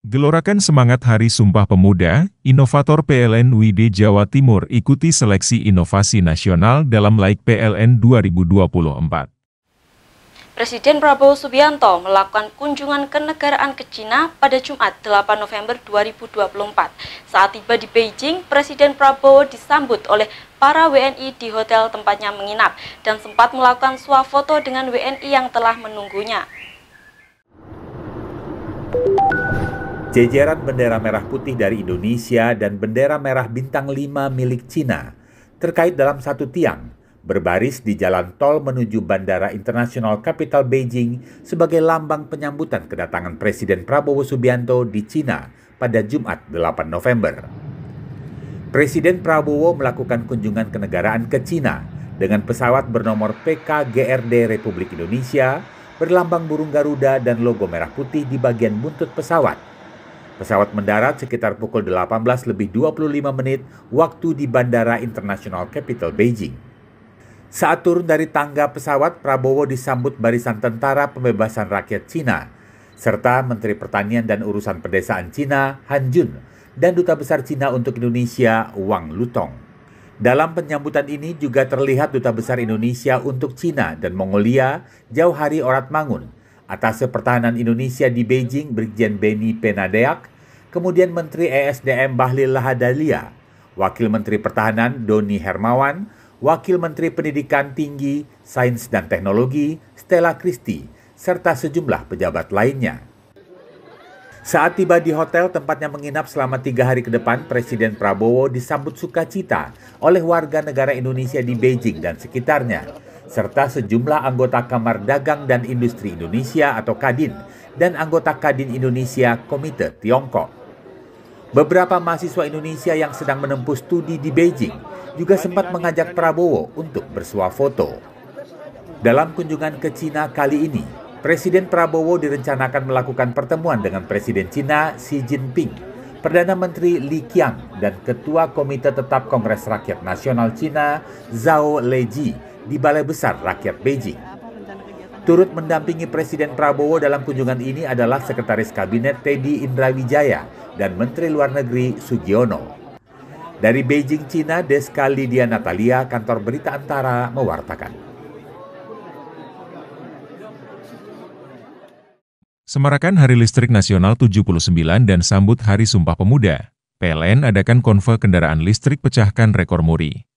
Gelorakan semangat Hari Sumpah Pemuda, inovator PLN WID Jawa Timur ikuti seleksi inovasi nasional dalam Laik PLN 2024. Presiden Prabowo Subianto melakukan kunjungan kenegaraan ke Cina pada Jumat 8 November 2024. Saat tiba di Beijing, Presiden Prabowo disambut oleh para WNI di hotel tempatnya menginap dan sempat melakukan swafoto dengan WNI yang telah menunggunya. Jejeran bendera merah putih dari Indonesia dan bendera merah bintang 5 milik Cina terkait dalam satu tiang berbaris di jalan tol menuju Bandara Internasional Capital Beijing sebagai lambang penyambutan kedatangan Presiden Prabowo Subianto di Cina pada Jumat 8 November. Presiden Prabowo melakukan kunjungan kenegaraan ke Cina dengan pesawat bernomor PKGRD Republik Indonesia berlambang burung Garuda dan logo merah putih di bagian buntut pesawat Pesawat mendarat sekitar pukul 18 lebih 25 menit waktu di Bandara Internasional Capital Beijing. Saat turun dari tangga pesawat, Prabowo disambut barisan tentara pembebasan rakyat Cina, serta Menteri Pertanian dan Urusan Pedesaan Cina, Han Jun, dan Duta Besar Cina untuk Indonesia, Wang Lutong. Dalam penyambutan ini juga terlihat Duta Besar Indonesia untuk Cina dan Mongolia, Jauhari Mangun, atas Pertahanan Indonesia di Beijing, Brigjen Beni Penadeak, kemudian Menteri ESDM Bahlil Lahadalia, Wakil Menteri Pertahanan Doni Hermawan, Wakil Menteri Pendidikan Tinggi, Sains dan Teknologi Stella Christie, serta sejumlah pejabat lainnya. Saat tiba di hotel tempatnya menginap selama tiga hari ke depan, Presiden Prabowo disambut sukacita oleh warga negara Indonesia di Beijing dan sekitarnya, serta sejumlah anggota Kamar Dagang dan Industri Indonesia atau Kadin dan anggota Kadin Indonesia Komite Tiongkok. Beberapa mahasiswa Indonesia yang sedang menempuh studi di Beijing juga sempat mengajak Prabowo untuk bersuah foto. Dalam kunjungan ke Cina kali ini, Presiden Prabowo direncanakan melakukan pertemuan dengan Presiden Cina Xi Jinping, Perdana Menteri Li Qiang, dan Ketua Komite Tetap Kongres Rakyat Nasional Cina Zhao Leji di Balai Besar Rakyat Beijing. Turut mendampingi Presiden Prabowo dalam kunjungan ini adalah Sekretaris Kabinet Teddy Indrawijaya dan Menteri Luar Negeri Sugiono. Dari Beijing, Cina, Deska Lydia Natalia, kantor berita antara, mewartakan. Semarakan Hari Listrik Nasional 79 dan sambut Hari Sumpah Pemuda, PLN adakan konve kendaraan listrik pecahkan rekor muri.